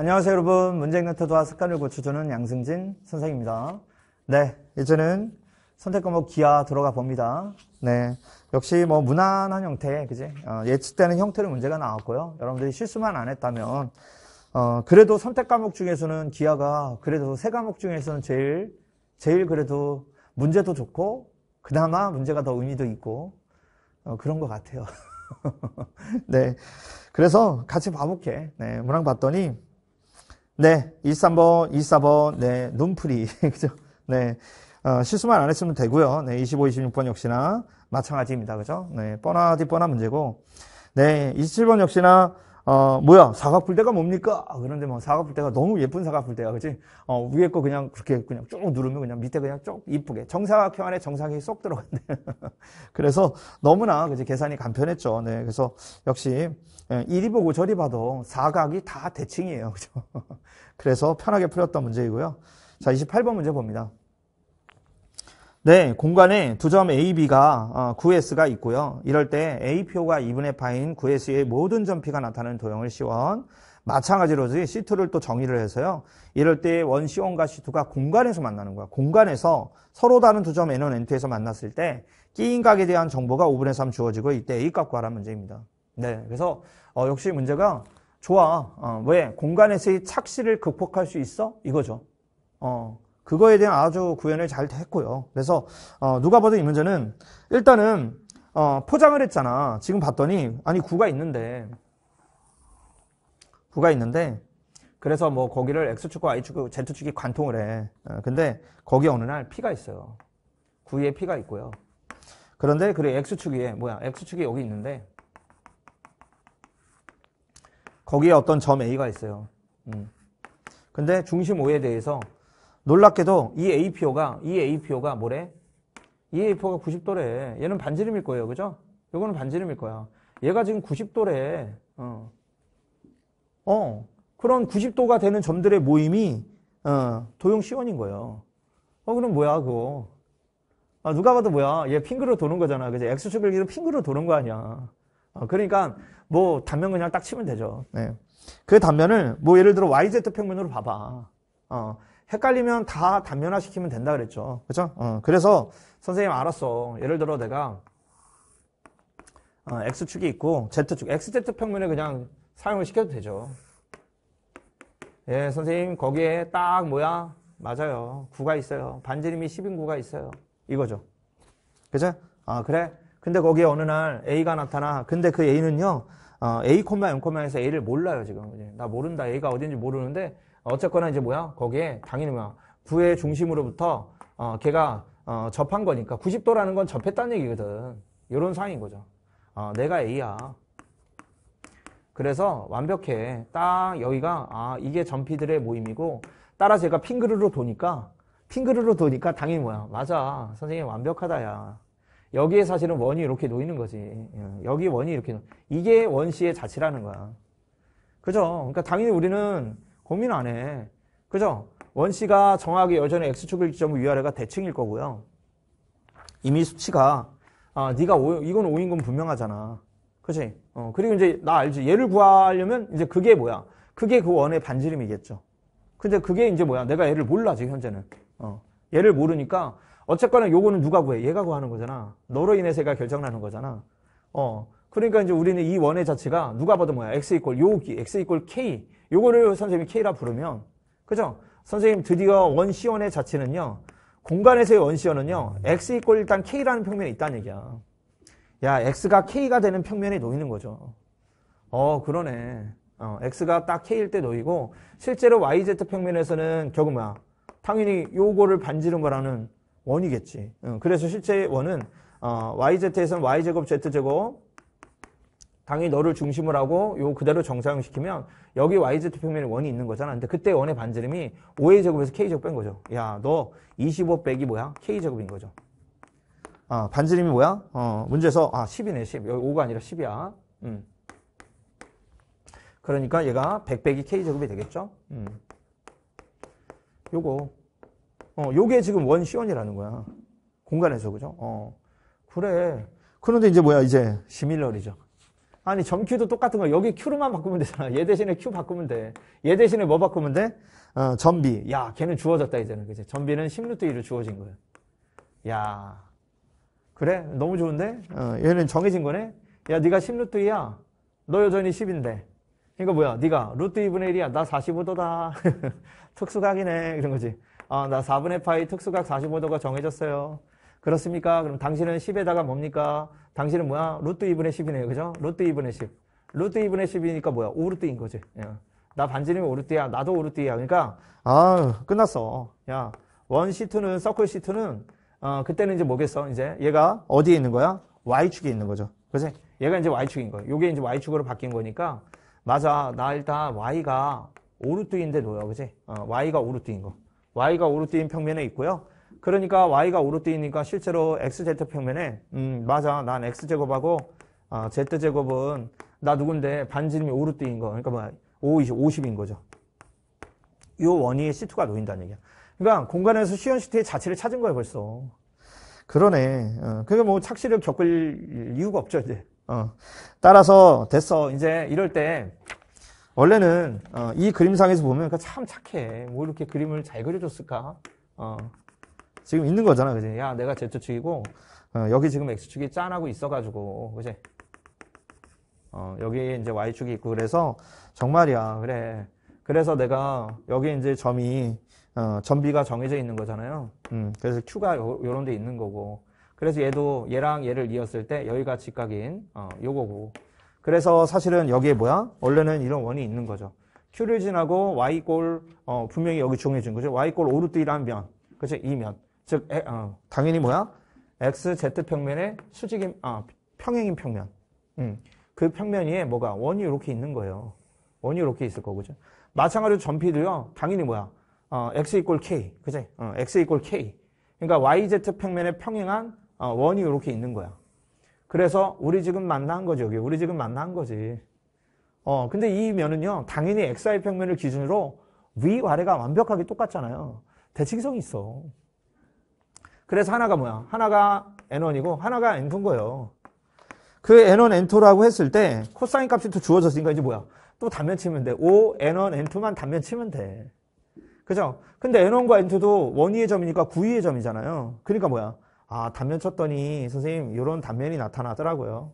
안녕하세요 여러분 문제행나태도와 습관을 고쳐주는 양승진 선생입니다 네 이제는 선택 과목 기하 들어가 봅니다 네 역시 뭐 무난한 형태 그지 어, 예측되는 형태로 문제가 나왔고요 여러분들이 실수만 안 했다면 어, 그래도 선택 과목 중에서는 기하가 그래도 세 과목 중에서는 제일 제일 그래도 문제도 좋고 그나마 문제가 더 의미도 있고 어, 그런 것 같아요 네 그래서 같이 봐볼게 네 문항 봤더니 네, 23번, 24번, 네, 눈풀이. 그죠? 네. 어, 실수만 안 했으면 되고요. 네, 25, 26번 역시나 마찬가지입니다. 그죠? 네, 뻔하디 뻔한 문제고. 네, 27번 역시나 어, 뭐야, 사각뿔대가 뭡니까? 아, 그런데 뭐 사각뿔대가 너무 예쁜 사각뿔대야, 그치 어, 위에 거 그냥 그렇게 그냥 쭉 누르면 그냥 밑에 그냥 쭉 이쁘게. 정사각형 안에 정사각형이 쏙들어갔네 그래서 너무나, 그지? 계산이 간편했죠. 네. 그래서 역시, 예, 이리 보고 저리 봐도 사각이 다 대칭이에요. 그죠? 그래서 편하게 풀렸던 문제이고요. 자, 28번 문제 봅니다. 네, 공간에 두 점 AB가 9S가 어, 있고요. 이럴 때 A표가 2분의 파인 9S의 모든 점피가 나타나는 도형을 시원. 마찬가지로 C2를 또 정의를 해서요. 이럴 때원 C1과 C2가 공간에서 만나는 거야. 공간에서 서로 다른 두 점 N1, N2에서 만났을 때 끼인각에 대한 정보가 5분의 3 주어지고 이때 A값 구하라는 문제입니다. 네, 그래서 어, 역시 문제가 좋아. 어, 왜? 공간에서의 착시를 극복할 수 있어? 이거죠. 어, 그거에 대한 아주 구현을 잘 했고요. 그래서 어, 누가 봐도 이 문제는 일단은 어, 포장을 했잖아. 지금 봤더니 아니 구가 있는데 구가 있는데 그래서 뭐 거기를 x축과 y축과 z축이 관통을 해. 어, 근데 거기 어느 날 p가 있어요. 구 위에 p가 있고요. 그런데 그리 x축 위에 뭐야 x축이 여기 있는데 거기에 어떤 점 a가 있어요. 음. 근데 중심 O에 대해서 놀랍게도 이 APO가 이 APO가 뭐래? 이 APO가 90도래. 얘는 반지름일 거예요. 그죠? 요거는 반지름일 거야. 얘가 지금 90도래. 어. 어. 그런 90도가 되는 점들의 모임이 어, 도형 시원인 거예요. 어 그럼 뭐야 그거. 아, 누가 봐도 뭐야. 얘핑그로 도는 거잖아. 그지? X축을 기로 핑그로 도는 거 아니야. 어, 그러니까 뭐 단면 그냥 딱 치면 되죠. 네. 그 단면을 뭐 예를 들어 YZ 평면으로 봐봐. 어. 헷갈리면 다 단면화시키면 된다 그랬죠. 그죠? 어, 그래서 선생님 알았어. 예를 들어 내가 어, X축이 있고 Z축, XZ평면에 그냥 사용을 시켜도 되죠. 예, 선생님 거기에 딱 뭐야? 맞아요. 구가 있어요. 반지름이 10인 구가 있어요. 이거죠. 그죠? 아 그래? 근데 거기에 어느 날 A가 나타나. 근데 그 A는요. 어, A, 0에서 A를 몰라요 지금. 나 모른다. A가 어딘지 모르는데 어, 어쨌거나 이제 뭐야 거기에 당연히 뭐야 부의 중심으로부터 어, 걔가 어, 접한 거니까 90도라는 건 접했다는 얘기거든 이런 상인 황 거죠 어, 내가 A야 그래서 완벽해 딱 여기가 아 이게 점피들의 모임이고 따라 제가 핑그르로 도니까 핑그르로 도니까 당연히 뭐야 맞아 선생님 완벽하다 야 여기에 사실은 원이 이렇게 놓이는 거지 예. 여기 원이 이렇게 놓... 이게 원시의 자치라는 거야 그죠 그러니까 당연히 우리는 고민 안 해. 그죠? 원씨가 정확하게 여전히 X축을 지점은 위아래가 대칭일 거고요. 이미 수치가 아, 네가 오, 이건 5인 건 분명하잖아. 그치 어, 그리고 이제 나 알지. 얘를 구하려면 이제 그게 뭐야? 그게 그 원의 반지름이겠죠. 근데 그게 이제 뭐야? 내가 얘를 몰라 지금 현재는. 어. 얘를 모르니까 어쨌거나 요거는 누가 구해? 얘가 구하는 거잖아. 너로 인해서 얘가 결정나는 거잖아. 어. 그러니까 이제 우리는 이 원의 자체가 누가 봐도 뭐야? x 이퀄 요기, x 이퀄 k. 요거를 선생님이 k라 부르면 그죠? 선생님 드디어 원시원의 자체는요. 공간에서의 원시원은요. x 이퀄 일단 k라는 평면에 있다는 얘기야. 야, x가 k가 되는 평면에 놓이는 거죠. 어, 그러네. 어, x가 딱 k일 때 놓이고 실제로 yz 평면에서는 결국 뭐야? 당연히 요거를 반지른 거라는 원이겠지. 응, 그래서 실제 원은 어, yz에서는 y제곱 z제곱 당이 너를 중심으로 하고 요 그대로 정상용시키면 여기 YZ 표면에 원이 있는 거잖아. 근데 그때 원의 반지름이 5A 제곱에서 K 제곱 뺀 거죠. 야, 너 25 빼기 뭐야? K 제곱인 거죠. 아, 반지름이 뭐야? 어, 문제에서 아, 10이네, 10. 여기 5가 아니라 10이야. 음. 그러니까 얘가 100 빼기 K 제곱이 되겠죠? 음. 요거. 어, 요게 지금 원 시원이라는 거야. 공간에서 그죠? 어. 그래. 그런데 이제 뭐야? 이제 시밀러리죠. 아니 점큐도 똑같은 거 여기 큐로만 바꾸면 되잖아. 얘 대신에 큐 바꾸면 돼. 얘 대신에 뭐 바꾸면 돼? 어, 전비. 야, 걔는 주어졌다 이제는 그지. 전비는 16대 2로 주어진 거야. 야, 그래? 너무 좋은데? 어, 얘는 정해진 거네. 야, 네가 16대 2야. 너 여전히 10인데. 이거 뭐야? 네가 루트 2분의 1이야. 나 45도다. 특수각이네. 이런 거지. 아, 나 4분의 파이 특수각 45도가 정해졌어요. 그렇습니까? 그럼 당신은 10에다가 뭡니까? 당신은 뭐야? 루트 2분의 10이네요. 그죠? 루트 2분의 10. 루트 2분의 10이니까 뭐야? 5루트인 거지. 야. 예. 나 반지름이 5루트야. 나도 5루트야. 그러니까 아 끝났어. 야. 원 C2는 서클 C2는 어, 그때는 이제 뭐겠어? 이제 얘가 어디에 있는 거야? Y축에 있는 거죠. 그래 얘가 이제 Y축인 거야. 요게 이제 Y축으로 바뀐 거니까 맞아. 나 일단 Y가 5루트인데 놓여. 그지? 어, Y가 5루트인 거. Y가 5루트인 평면에 있고요. 그러니까 y가 오르뜨니까 실제로 xz 평면에 음 맞아 난 x제곱하고 아, z제곱은 나 누군데 반지름이 오르뜨인 거 그러니까 뭐 50, 50인 거죠 이 원위에 C2가 놓인다는 얘기야 그러니까 공간에서 시연 시트의 자체를 찾은 거예요 벌써 그러네 어, 그게 뭐 착시를 겪을 이유가 없죠 이제 어. 따라서 됐어 이제 이럴 때 원래는 어, 이 그림상에서 보면 그 참 착해 뭐 이렇게 그림을 잘 그려줬을까 어. 지금 있는 거잖아, 그지? 야, 내가 Z축이고, 어, 여기 지금 X축이 짠하고 있어가지고, 그지? 어, 여기 이제 Y축이 있고, 그래서, 정말이야, 그래. 그래서 내가, 여기 이제 점이, 어, 점비가 정해져 있는 거잖아요. 음, 그래서 Q가 요, 런데 있는 거고. 그래서 얘도 얘랑 얘를 이었을 때 여기가 직각인 어, 요거고. 그래서 사실은 여기에 뭐야? 원래는 이런 원이 있는 거죠. Q를 지나고 y 골 어, 분명히 여기 정해진 거죠. y 골오르뜨이라는 면. 그렇죠? 이 면. 즉 에, 어, 당연히 뭐야? x, z 평면의 수직인 아, 평행인 평면. 음. 그 평면 위에 뭐가 원이 이렇게 있는 거예요. 원이 이렇게 있을 거고 죠 마찬가지로 점피도요. 당연히 뭐야? 어, x equal k. 그지? 어, x equal k. 그러니까 yz 평면의 평행한 어, 원이 이렇게 있는 거야. 그래서 우리 지금 만난 거죠. 여기 우리 지금 만난 거지. 어, 근데 이 면은요. 당연히 xy 평면을 기준으로 위아래가 완벽하게 똑같잖아요. 대칭성이 있어. 그래서 하나가 뭐야? 하나가 n1이고 하나가 n인 거예요. 그 n1, n2라고 했을 때 코사인 값이 또 주어졌으니까 이제 뭐야? 또 단면 치면 돼. O, n1, n2만 단면 치면 돼. 그죠? 근데 n1과 n2도 원위의 점이니까 구위의 점이잖아요. 그러니까 뭐야? 아, 단면 쳤더니 선생님 이런 단면이 나타나더라고요.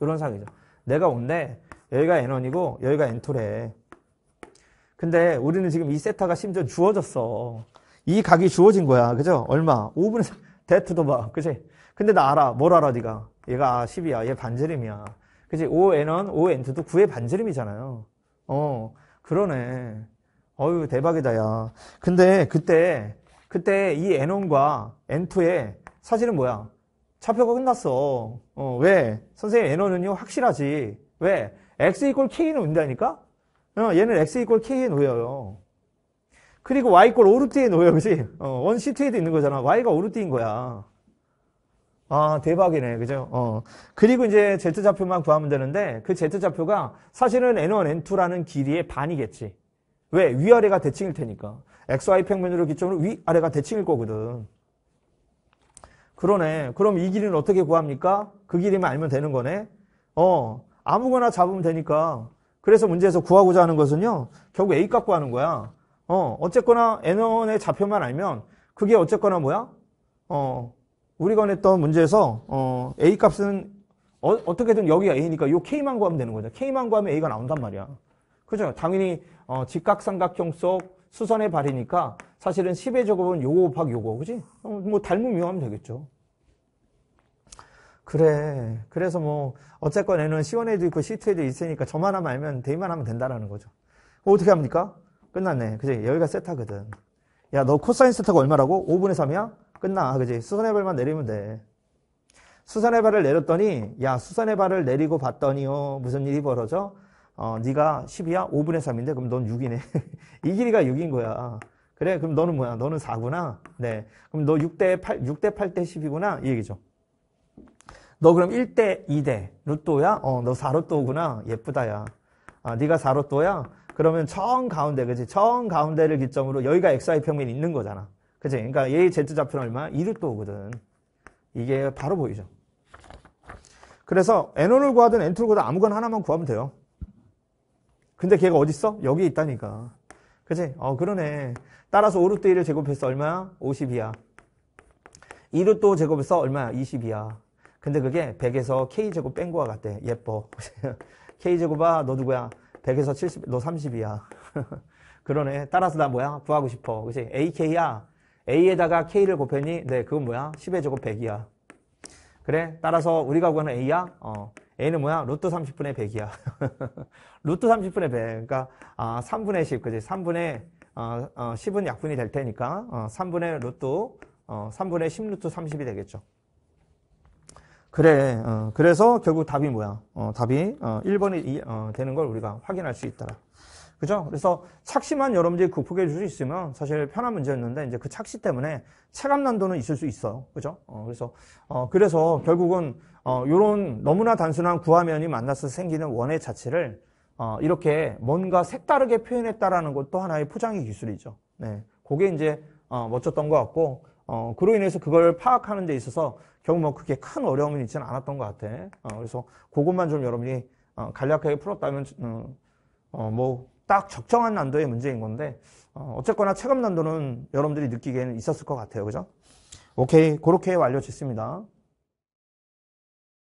이런 상황이죠. 내가 온데 여기가 n1이고 여기가 n2래. 근데 우리는 지금 이 세타가 심지어 주어졌어. 이 각이 주어진 거야. 그죠? 얼마? 5분의 3. 데트도 봐. 그지? 근데 나 알아. 뭘 알아, 네가 얘가 10이야. 아, 얘 반지름이야. 그지? 5n은 5n도 2 9의 반지름이잖아요. 어, 그러네. 어유 대박이다, 야. 근데 그때, 그때 이 n1과 n2의 사실은 뭐야? 차표가 끝났어. 어, 왜? 선생님, n1은요, 확실하지. 왜? x 이퀄 k는 온다니까? 어, 얘는 x 이퀄 k의 노여요 그리고 Y꼴 오르트에 놓여, 그지? 어, 원시트에도 있는 거잖아. Y가 오르트인 거야. 아, 대박이네. 그죠? 어. 그리고 이제 Z좌표만 구하면 되는데, 그 Z좌표가 사실은 N1, N2라는 길이의 반이겠지. 왜? 위아래가 대칭일 테니까. XY 평면으로 기점으로 위아래가 대칭일 거거든. 그러네. 그럼 이 길이는 어떻게 구합니까? 그 길이만 알면 되는 거네. 어, 아무거나 잡으면 되니까. 그래서 문제에서 구하고자 하는 것은요, 결국 A값 구하는 거야. 어, 어쨌거나 n 1의 좌표만 알면 그게 어쨌거나 뭐야? 어, 우리가 냈던 문제에서 어, A 값은 어, 떻게든 여기가 A니까 요 K만 구하면 되는 거죠. K만 구하면 A가 나온단 말이야. 그죠? 당연히 어, 직각삼각형 속 수선의 발이니까 사실은 10의 제곱은 요거 곱하기 요거. 그지? 어, 뭐 닮으면 하면 되겠죠. 그래. 그래서 뭐 어쨌건 N은 C1에도 있고 C2에도 있으니까 저만 하면 알면 D만 하면 된다라는 거죠. 어, 어떻게 합니까? 끝났네. 그지? 여기가 세타거든. 야, 너 코사인 세타가 얼마라고? 5분의 3이야? 끝나. 그지? 수선해발만 내리면 돼. 수산해발을 내렸더니 야 수산해발을 내리고 봤더니요 무슨 일이 벌어져? 어 네가 10이야 5분의 3인데 그럼 넌 6이네 이 길이가 6인 거야 그래 그럼 너는 뭐야 너는 4구나 네 그럼 너 6대 8 6대 8대 10이구나 이 얘기죠 너 그럼 1대 2대 루또야 어너 4루또구나 예쁘다야 아 네가 4루또야 그러면 처음 가운데, 그치? 음 가운데를 기점으로 여기가 XY 평면이 있는 거잖아. 그치? 그러니까 얘 Z좌표는 얼마? 200도거든. 이게 바로 보이죠. 그래서 N1을 구하든 N2를 구하든 아무거나 하나만 구하면 돼요. 근데 걔가 어딨어? 여기 있다니까. 그치? 어, 그러네. 따라서 5루트 1을 제곱해서 얼마야? 50이야. 2루트 제곱해서 얼마야? 20이야. 근데 그게 100에서 K제곱 뺀 거와 같대. 예뻐. K제곱아, 너 누구야? 100에서 70, 너 30이야. 그러네. 따라서 나 뭐야? 구하고 싶어. 그치? AK야. A에다가 K를 곱했니? 네, 그건 뭐야? 10에 저거 100이야. 그래? 따라서 우리가 구하는 A야? 어. A는 뭐야? 루트 30분의 100이야. 루트 30분의 100. 그러니까, 아, 3분의 10. 그지? 3분의, 어, 어, 10은 약분이 될 테니까, 어, 3분의 루트, 어, 3분의 10루트 30이 되겠죠. 그래. 어, 그래서 결국 답이 뭐야? 어, 답이 어, 1번이 어, 되는 걸 우리가 확인할 수있다라 그죠? 그래서 착시만 여러분들이 극복해 줄 수 있으면 사실 편한 문제였는데 이제 그 착시 때문에 체감 난도는 있을 수 있어요. 그죠? 어, 그래서 어, 그래서 결국은 이런 너무나 단순한 구화면이 만나서 생기는 원의 자체를 이렇게 뭔가 색다르게 표현했다라는 것도 하나의 포장의 기술이죠. 네. 그게 이제 멋졌던 것 같고 어, 그로 인해서 그걸 파악하는 데 있어서 결국 뭐그게큰 어려움은 있지는 않았던 것 같아. 어, 그래서 그것만 좀 여러분이 어, 간략하게 풀었다면, 어, 어 뭐, 딱 적정한 난도의 문제인 건데, 어, 어쨌거나 체감 난도는 여러분들이 느끼기에는 있었을 것 같아요. 그죠? 오케이. 그렇게 완료됐습니다.